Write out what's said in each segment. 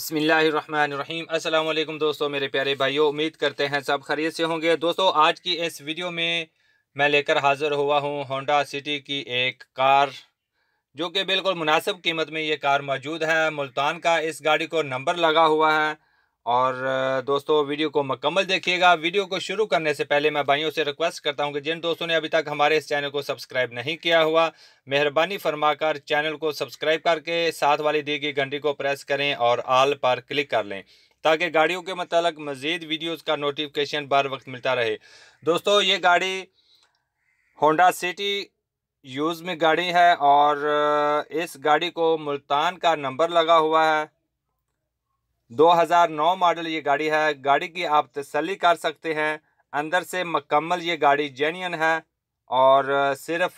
बसमिलीम अल्लाम दोस्तों मेरे प्यारे भाइयों उम्मीद करते हैं सब खरीद से होंगे दोस्तों आज की इस वीडियो में मैं लेकर हाज़िर हुआ हूँ होंडा सिटी की एक कार जो कि बिल्कुल मुनासिब कीमत में ये कार मौजूद है मुल्तान का इस गाड़ी को नंबर लगा हुआ है और दोस्तों वीडियो को मकम्मल देखिएगा वीडियो को शुरू करने से पहले मैं भाइयों से रिक्वेस्ट करता हूं कि जिन दोस्तों ने अभी तक हमारे इस चैनल को सब्सक्राइब नहीं किया हुआ मेहरबानी फरमाकर चैनल को सब्सक्राइब करके साथ वाली दी गई घंटी को प्रेस करें और आल पर क्लिक कर लें ताकि गाड़ियों के मतलब मज़ीद वीडियोज़ का नोटिफिकेशन बार वक्त मिलता रहे दोस्तों ये गाड़ी होंडा सिटी यूज़ में गाड़ी है और इस गाड़ी को मुल्तान का नंबर लगा हुआ है 2009 मॉडल ये गाड़ी है गाड़ी की आप तसली कर सकते हैं अंदर से मकम्मल ये गाड़ी जेन्यन है और सिर्फ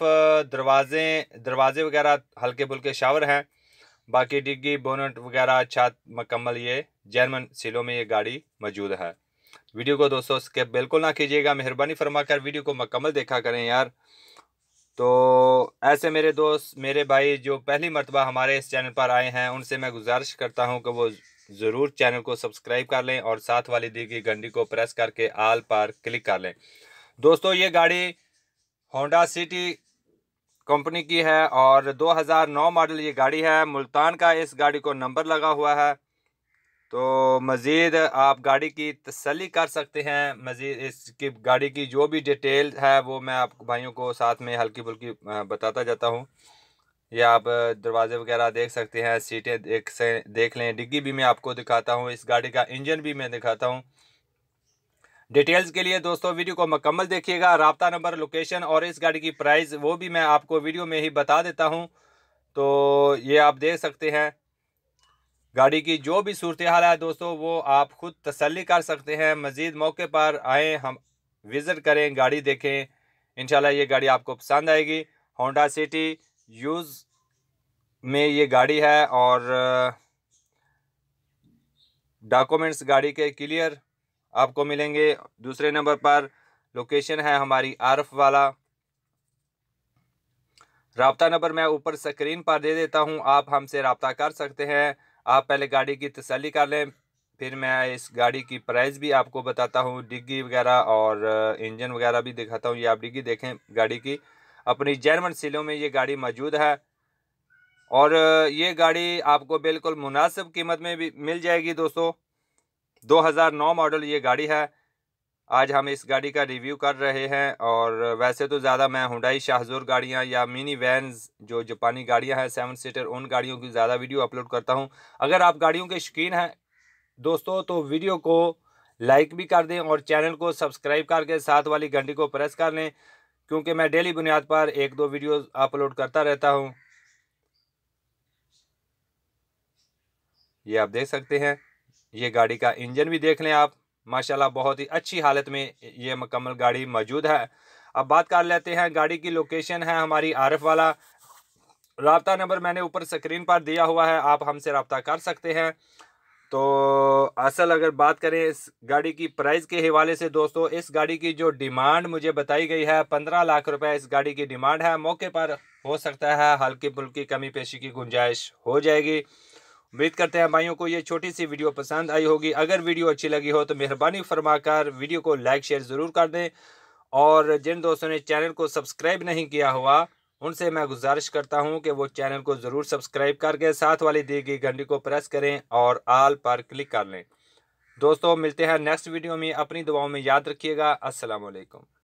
दरवाजे दरवाजे वगैरह हल्के फुल्के शावर हैं बाकी डिग्गी बोनट वगैरह छत अच्छा मकम्मल ये जर्मन सिलों में ये गाड़ी मौजूद है वीडियो को दोस्तों स्किप बिल्कुल ना कीजिएगा मेहरबानी फरमा कर वीडियो को मकम्मल देखा करें यार तो ऐसे मेरे दोस्त मेरे भाई जो पहली मरतबा हमारे इस चैनल पर आए हैं उनसे मैं गुजारिश करता हूँ कि वो ज़रूर चैनल को सब्सक्राइब कर लें और साथ वाली दी गई घंटी को प्रेस करके आल पर क्लिक कर लें दोस्तों ये गाड़ी होंडा सिटी कंपनी की है और 2009 मॉडल ये गाड़ी है मुल्तान का इस गाड़ी को नंबर लगा हुआ है तो मज़ीद आप गाड़ी की तसली कर सकते हैं मज़ीद इसकी गाड़ी की जो भी डिटेल है वो मैं आप भाइयों को साथ में हल्की फुल्की बताता जाता हूँ ये आप दरवाजे वगैरह देख सकते हैं सीटें देख से देख लें डिग्गी भी मैं आपको दिखाता हूँ इस गाड़ी का इंजन भी मैं दिखाता हूँ डिटेल्स के लिए दोस्तों वीडियो को मकम्मल देखिएगा रबता नंबर लोकेशन और इस गाड़ी की प्राइस वो भी मैं आपको वीडियो में ही बता देता हूँ तो ये आप देख सकते हैं गाड़ी की जो भी सूरत हाल है दोस्तों वो आप खुद तसली कर सकते हैं मज़ीद मौके पर आएँ हम विज़िट करें गाड़ी देखें इनशाला ये गाड़ी आपको पसंद आएगी होंडा सिटी यूज़ में ये गाड़ी है और डॉक्यूमेंट्स गाड़ी के क्लियर आपको मिलेंगे दूसरे नंबर पर लोकेशन है हमारी आरफ वाला रबता नंबर मैं ऊपर स्क्रीन पर दे देता हूँ आप हमसे रबता कर सकते हैं आप पहले गाड़ी की तसली कर लें फिर मैं इस गाड़ी की प्राइस भी आपको बताता हूँ डिग्गी वगैरह और इंजन वगैरह भी दिखाता हूँ ये आप डिग्गी देखें गाड़ी की अपनी जर्मन सिलों में ये गाड़ी मौजूद है और ये गाड़ी आपको बिल्कुल मुनासिब कीमत में भी मिल जाएगी दोस्तों 2009 मॉडल ये गाड़ी है आज हम इस गाड़ी का रिव्यू कर रहे हैं और वैसे तो ज़्यादा मैं हुडाई शाहजोर गाड़ियाँ या मिनी वैन्स जो जापानी गाड़ियाँ हैं सेवन सीटर उन गाड़ियों की ज़्यादा वीडियो अपलोड करता हूँ अगर आप गाड़ियों के शौकीन हैं दोस्तों तो वीडियो को लाइक भी कर दें और चैनल को सब्सक्राइब करके साथ वाली घंटी को प्रेस कर लें क्योंकि मैं डेली बुनियाद पर एक दो वीडियो अपलोड करता रहता हूँ ये आप देख सकते हैं ये गाड़ी का इंजन भी देख लें आप माशाल्लाह बहुत ही अच्छी हालत में ये मकमल गाड़ी मौजूद है अब बात कर लेते हैं गाड़ी की लोकेशन है हमारी आरफ वाला रबता नंबर मैंने ऊपर स्क्रीन पर दिया हुआ है आप हमसे रबता कर सकते हैं तो असल अगर बात करें इस गाड़ी की प्राइस के हवाले से दोस्तों इस गाड़ी की जो डिमांड मुझे बताई गई है पंद्रह लाख रुपए इस गाड़ी की डिमांड है मौके पर हो सकता है हल्की फुल्की कमी पेशी की गुंजाइश हो जाएगी उम्मीद करते हैं भाइयों को ये छोटी सी वीडियो पसंद आई होगी अगर वीडियो अच्छी लगी हो तो मेहरबानी फरमाकर वीडियो को लाइक शेयर ज़रूर कर दें और जिन दोस्तों ने चैनल को सब्सक्राइब नहीं किया हुआ उनसे मैं गुजारिश करता हूं कि वो चैनल को ज़रूर सब्सक्राइब करके साथ वाली दी गई घंटी को प्रेस करें और आल पर क्लिक कर लें दोस्तों मिलते हैं नेक्स्ट वीडियो में अपनी दुआओं में याद रखिएगा असलकम